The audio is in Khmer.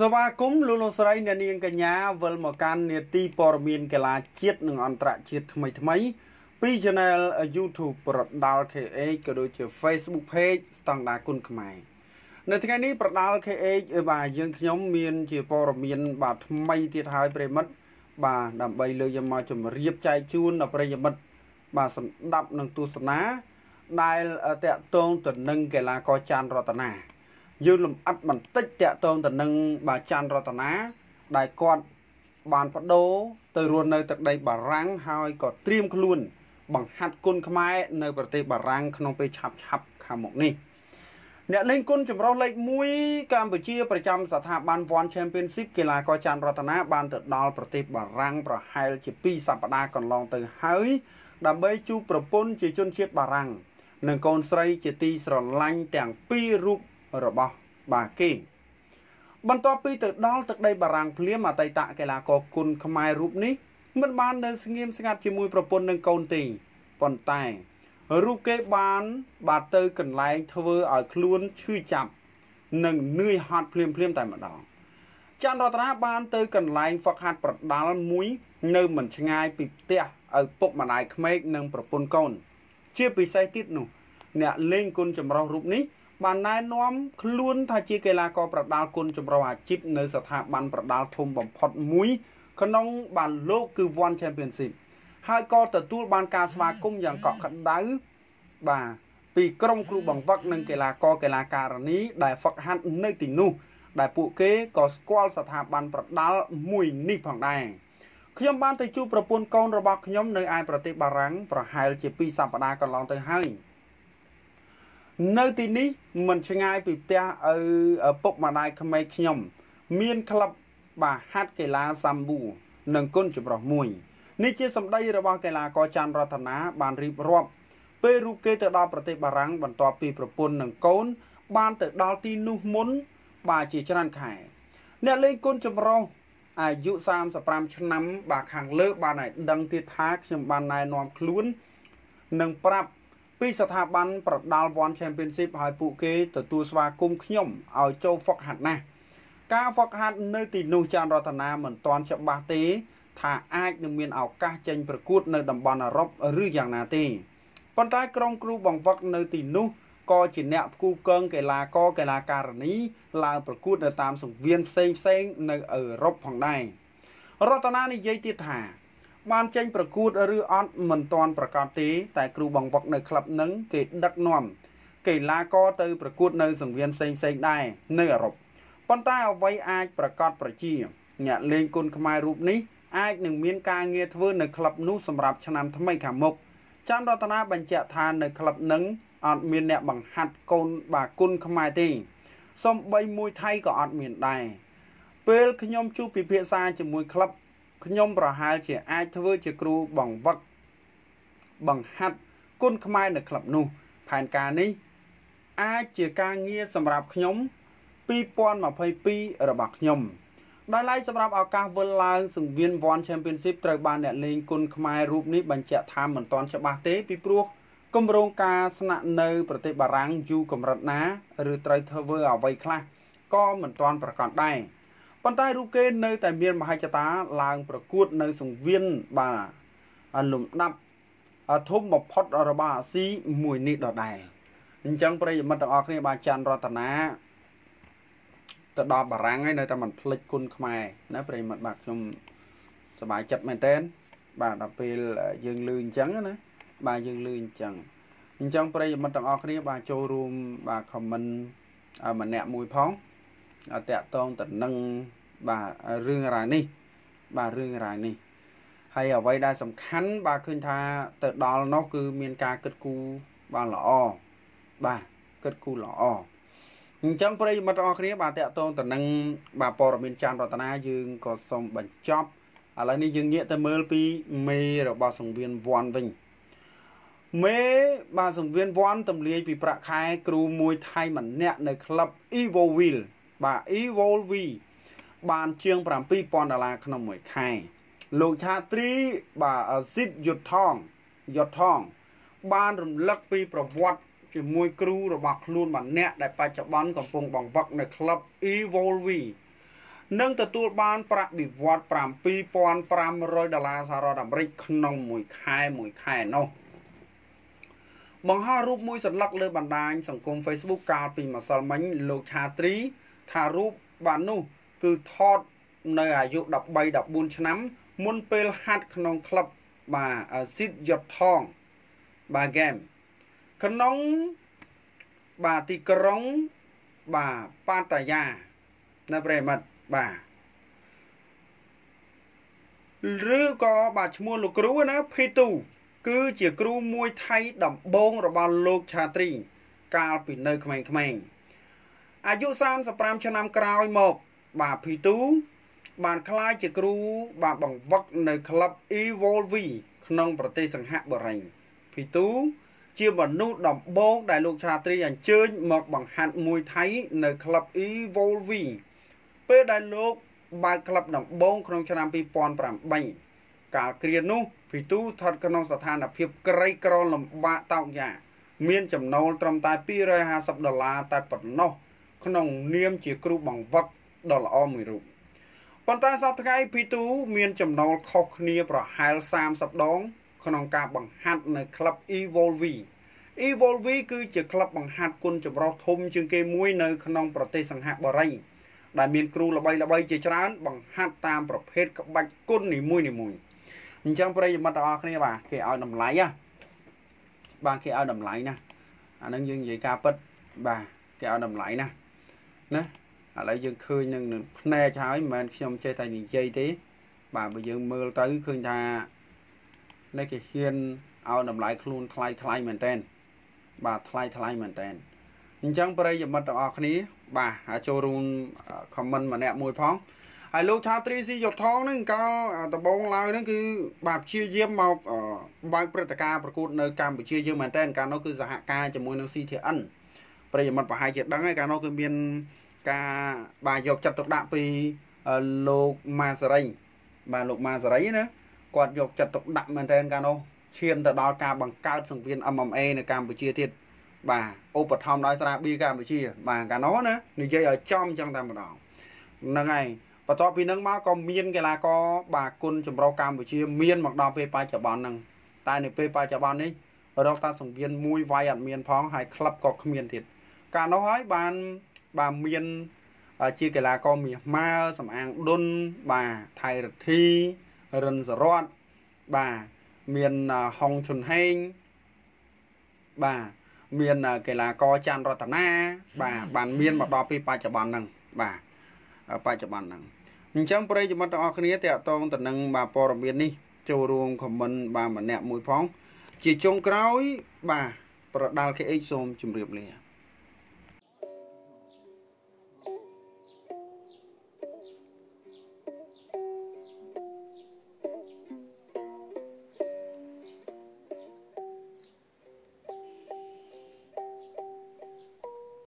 ស្វាគមន៍លោកលោកស្រីអ្នកនាងកញ្ញាវិលមកកាន់នេតិព័រមានកីឡាជាតិនិងអន្តរជាតិថ្មីថ្មី ពី Channel YouTube ប្រដាល់ KH ក៏ដូចជា Facebook Page ស្តង់ដាគុណខ្មែរនៅថ្ងៃនេះប្រដាល់ KH បាទយើងខ្ញុំមាន ជាព័រមានបាទថ្មីទៀតហើយប្រិមិត្តបាទដើម្បីលើកយកមកជម្រាបចែកជូនដល់ប្រិយមិត្តបាទសម្ដាប់និងទស្សនាដែលតកតងទៅនឹងកីឡាករចាន់រតនាយើងលំអិតបន្តិចតាក់ទងទៅនឹងបាច័ន្ទរតនាដែលគាត់បានបដូរទៅរស់នៅទឹកដីបារាំងហើយក៏ត្រៀមខ្លួន បង្ហាត់គុណខ្មែរនៅ ប្រទេសបារាំងក្នុងពេលឆាប់ឆាប់ខាងមុខនេះអ្នកលេងគុណចម្រុះលេខ1កម្ពុជាប្រចាំស្ថាប័ន One Championship កីឡាករច័ន្ទរតនាបានទៅដល់ប្រទេសបារាំងប្រហែលជា2សប្តាហ៍កន្លង ទៅហើយ ដើម្បីជួបប្រពន្ធជាជន ជាតិបារាំងនិងកូនស្រី ជាទីស្រឡាញ់ទាំងពីររូបរបស់បាគេបន្ទាប់ពីទៅដល់ទឹកដីបារាំងភ្លាមអតីតកីឡាករគុណខ្មែររូបនេះមិនបាននៅស្ងៀមស្ងាត់ជាមួយប្រពន្ធនិងកូនទេប៉ុន្តែរូបគេបានបាទទៅកន្លែងធ្វើឲ្យខ្លួនឈឺចាប់និងនឿយហត់ភ្លាមភ្លាមតែម្ដងច័ន្ទរតនាបាន ទៅ កន្លែងហ្វឹកហាត់ប្រដាល់មួយ នៅមិនឆ្ងាយ ពីផ្ទះឪពុកម្ដាយក្មេកនិងប្រពន្ធកូនជាពិសេសទៀតនោះអ្នកលេងគុណចម្រុះរូបនេះបានណែនាំខ្លួន ថាជាកីឡាករប្រដាល់គុណចម្រុះអាជីពនៅស្ថាប័នប្រដាល់ធំបំផុតមួយ ក្នុងបានលោកគឺ One Championship ហើយក៏ទទួលបានការស្វាគមន៍យ៉ាងកក់ក្ដៅបាទពីក្រុមគ្រូបង្វឹកនិងកីឡាករកីឡាការិនីដែលហ្វឹកហាត់នៅទីនោះដែលពួកគេក៏ស្គាល់ស្ថាប័នប្រដាល់មួយនេះផងដែរខ្ញុំបានទៅជួបប្រពន្ធកូនរបស់ខ្ញុំនៅឯប្រទេសបារាំងប្រហែលជា2សប្តាហ៍កន្លងទៅហើយនៅទីនេះមិនឆ្ងាយពីផ្ទះឪពុកម្ដាយក្មេកខ្ញុំ មានក្លឹបបាទហាត់កីឡាសាំប៊ូនិងគុណចម្រុះមួយនេះជាសម្ដីរបស់កីឡាករច័ន្ទរតនាបានរៀបរាប់ពេលរូបគេទៅដល់ប្រទេសបារាំងបន្ទាប់ពីប្រពន្ធនិងកូន បាន ទៅដល់ទី នោះមុន បាទជាច្រើនខែ អ្នកលេងគុណចម្រុះអាយុ35ឆ្នាំ បាទខាងលើ បានឲ្យដឹងទៀតថាខ្ញុំបានណែនាំខ្លួននិងប្រាប់ពីស្ថាប័នប្រដាល់ One Championship ហើយពួកគេទទួលស្វាគមន៍ខ្ញុំឲ្យចូលហ្វឹកហាត់ណាស់ការហ្វឹកហាត់នៅទីនោះចានរតនាមិនទាន់ច្បាស់ទេ ថាអាចនឹងមានឱកាសចេញប្រកួតនៅតំបន់អឺរ៉ុបឬយ៉ាងណាទេប៉ុន្តែក្រុមគ្រូបង្វឹកនៅ ទីនោះក៏ជាអ្នកផ្គូកងកីឡាករកីឡាការិនីឡើងប្រកួតនៅតាមសង្វៀនផ្សេងផ្សេង នៅអឺរ៉ុបផងដែររតនានិយាយទៀតថាបានចេញប្រកួតឬអត់មិនទាន់ប្រកាសទេតែគ្រូបង្វឹកនៅក្លឹបនឹងគេដឹកនាំកីឡាករទៅប្រកួតនៅសង្វៀនផ្សេងផ្សេងដែរនៅអឺរ៉ុបប៉ុន្តែអ្វីអាចប្រកាសប្រជា អ្នកលេងគុនខ្មែររូបនេះអាច នឹងមានការងារធ្វើនៅក្លឹបនោះសម្រាប់ឆ្នាំថ្មីខាងមុខច័ន្ទរតនាបញ្ជាក់ថានៅក្លឹបនឹងអត់មានអ្នកបង្ហាត់កូនបាគុនខ្មែរទេសំបីមួយថៃក៏អត់មានដែរពេលខ្ញុំជួបពិភាក្សាជាមួយក្លឹបខ្ញុំប្រហែលជាអាចធ្វើជាគ្រូបង្វឹកបង្ហាត់គុណខ្មែរនៅក្លឹបនោះផែនការនេះអាចជាការងារសម្រាប់ខ្ញុំ2022របស់ខ្ញុំដោយឡែកសម្រាប់ឱកាសវិលឡើងសង្វៀន One Championship ត្រូវបានអ្នកលេងគុណខ្មែររូបនេះបញ្ជាក់ថាមិនទាន់ច្បាស់ទេពីព្រោះគម្រោងការស្នាក់នៅ ប្រទេសបារាំងយូរកម្រិតណាឬត្រូវធ្វើអ្វីខ្លះក៏មិនទាន់ប្រកាសដែរប៉ុន្តែរូបគេនៅតែមានមហិច្ឆតាឡើង ប្រកួតនៅសង្វៀនបាទលំដាប់ធំបំផុតរបស់អាស៊ីមួយនេះដដែលអញ្ចឹងប្រិយមិត្តទាំងអស់គ្នាបាទច័ន្ទរតនាទៅដល់បារាំងហើយនៅតែមិនភ្លេចគុណខ្មែរណាប្រិយមិត្តបាទខ្ញុំសប្បាយចិត្តមែនតើបាទដល់ពេលយើងលឺអញ្ចឹងណាបាទយើងលឺអញ្ចឹងអញ្ចឹងប្រិយមិត្តទាំងអស់គ្នាបាទចូលរួមបាទខមមិនម្នាក់មួយផងតកតងតនឹងបាទរឿងរ៉ាវនេះ បាទរឿងរ៉ាវនេះ ហើយអ្វីដែលសំខាន់បាទឃើញថាទៅដល់នោះ គឺមានការគិតគូរបានល្អបាទគិតគូរល្អអញ្ចឹងប្រិយមិត្តទាំងអស់គ្នាបាទតកតងទៅនឹង បាទព័ត៌មានចានរតនាយើងក៏សូមបញ្ចប់ឥឡូវនេះយើងងាកទៅមើលពីមេរបស់សង្វៀនវ័នវិញ មេបាទសង្វៀនវ័នទំលាយ ពី ប្រាក់ខែគ្រូមួយថៃម្នាក់នៅក្លឹប Evo Wheel បាទ Evo Wheel បានជាង7000ដុល្លារក្នុងមួយខែលោកឆាទ្រីបាទស៊ីតយុទ្ធងយុទ្ធងបានរំលឹកពីប្រវត្តិជាមួយ គ្រូរបស់ខ្លួនម្នាក់ដែលបច្ចុប្បន្នកំពុងបង្វឹកនៅក្លឹប Evolvi និងទទួលបានប្រាក់បៀវត្ស7500ដុល្លារសហរដ្ឋអាមេរិកក្នុងមួយខែមួយខែនោះបង្ហោះរូបមួយសន្លឹកលើបណ្ដាញសង្គម Facebook កាលពីម្សិលមិញលោកឆាទ្រីថារូបបាននោះគឺថតនៅអាយុ13 14ឆ្នាំ មុនពេលហាត់ក្នុងក្លឹបបាទស៊ីតយ៉ាប់ថងបាទហ្គេមក្នុងបាទទីក្រុងបាទបាតាយា នៅប្រិមិត្តបាទឬក៏បាទឈ្មោះលោកគ្រូណាភីទូ គឺជាគ្រូមួយថៃដំបងរបស់លោកឆាត្រីកាលពីនៅ ក្មេងៗអាយុ35ឆ្នាំក្រោយមកបាទភីទូបានក្លាយជាគ្រូបាទបង្វឹកនៅក្លឹប Evolvi ក្នុងប្រទេសសង្ហបុរីភីទូជាមនុស្សដំបូងដែលលោកឆាត្រីអញ្ជើញមកបង្ហាត់មួយថៃនៅក្លឹប Evolvi ពេលដែលលោកបើកក្លឹបដំបូងក្នុងឆ្នាំ2008កាលគ្រានោះភីទូស្ថិតក្នុងស្ថានភាពក្រីក្រលំបាកតោកយ៉ាមានចំណូលត្រឹមតែ250ដុល្លារតែប៉ុណ្ណោះក្នុងនាមជាគ្រូបង្វឹកដ៏ល្អមួយរូបប៉ុន្តែសប្តាហ៍ពីទូមានចំណូលខុសគ្នា ប្រហែល30ដង ក្នុងការបង្ហាត់នៅក្លឹប Evolve Evolve គឺជាក្លឹបបង្ហាត់គុណចម្រុះធំជាងគេមួយនៅក្នុងប្រទេសសង្ហបុរី ដែលមានគ្រូល្បីៗជាច្រើន បង្ហាត់តាមប្រភេទក្បាច់គុណនីមួយៗអញ្ចឹងប្រិយមិត្តទាំងអស់គ្នាបាទគេឲ្យតម្លៃណាបាទគេឲ្យតម្លៃណាអានឹងយើងនិយាយការពិតបាទគេឲ្យតម្លៃណាណាឥឡូវយើងឃើញនឹងភ្នែកហើយមិនមែនខ្ញុំចេះតែនិយាយទេ បាទបើយើងមើលទៅឃើញថានេះគេហ៊ានឲ្យតម្លៃខ្លួនថ្លៃថ្លៃមែនតើបាទថ្លៃថ្លៃមែនតើអញ្ចឹងប្រិយមិត្តទាំងអស់គ្នាបាទចូលរួម comment ម្នាក់មួយផងហើយលោកថា 3C យកថងនឹងកាលដំបងឡើយនឹងគឺ បាទព្យាយាមមកបើកព្រឹត្តិការណ៍ប្រកួតនៅកម្ពុជាយើងមែនតើកាលនោះគឺសហការជាមួយនឹង CTN ប្រិយមិត្តប្រហែលជាដឹងហើយកាលនោះគឺមានការបាទយកចិត្តទុកដាក់ពីលោកម៉ាសារីបាទលោកម៉ាសារីណាគាត់យកចិត្តទុកដាក់មែនទែនកាលនោះឈានទៅដល់ការបង្កើតសង្គ្រាម MMA នៅកម្ពុជាទៀតបាទឧបត្ថម្ភដោយស្រាបៀកម្ពុជា បាទកាលនោះណានិយាយឲ្យចំចឹងតែម្ដងហ្នឹងហើយបន្ទាប់ពីនឹងមកក៏មានកីឡាករបាទគុណចម្រុះកម្ពុជាមានមកដល់ពេលបច្ចុប្បន្នហ្នឹងតែនៅពេលបច្ចុប្បន្ននេះរកតាសង្វៀនមួយវាយអត់មានផងហើយក្លឹបក៏គ្មានទៀតកាលនោះហើយបានបាទមានជាកីឡាករមាសម៉ៅសំអាងដុនបាទថៃរទ្ធីរិនសរតបាទមានហុងឈុនហេងបាទមានកីឡាករច័ន្ទរតនាបាទបាន មានមកដល់ពេលបច្ចុប្បន្នហ្នឹងបាទបច្ចុប្បន្នហ្នឹងអញ្ចឹងប្រិយមិត្តទាំងអស់គ្នាតកតងទៅនឹងបាទព័ត៌មាននេះចូលរួមខមមិនបាទម្នាក់មួយផង ជាចុងក្រោយ បាទប្រដាល់ KH សូមជម្រាបលា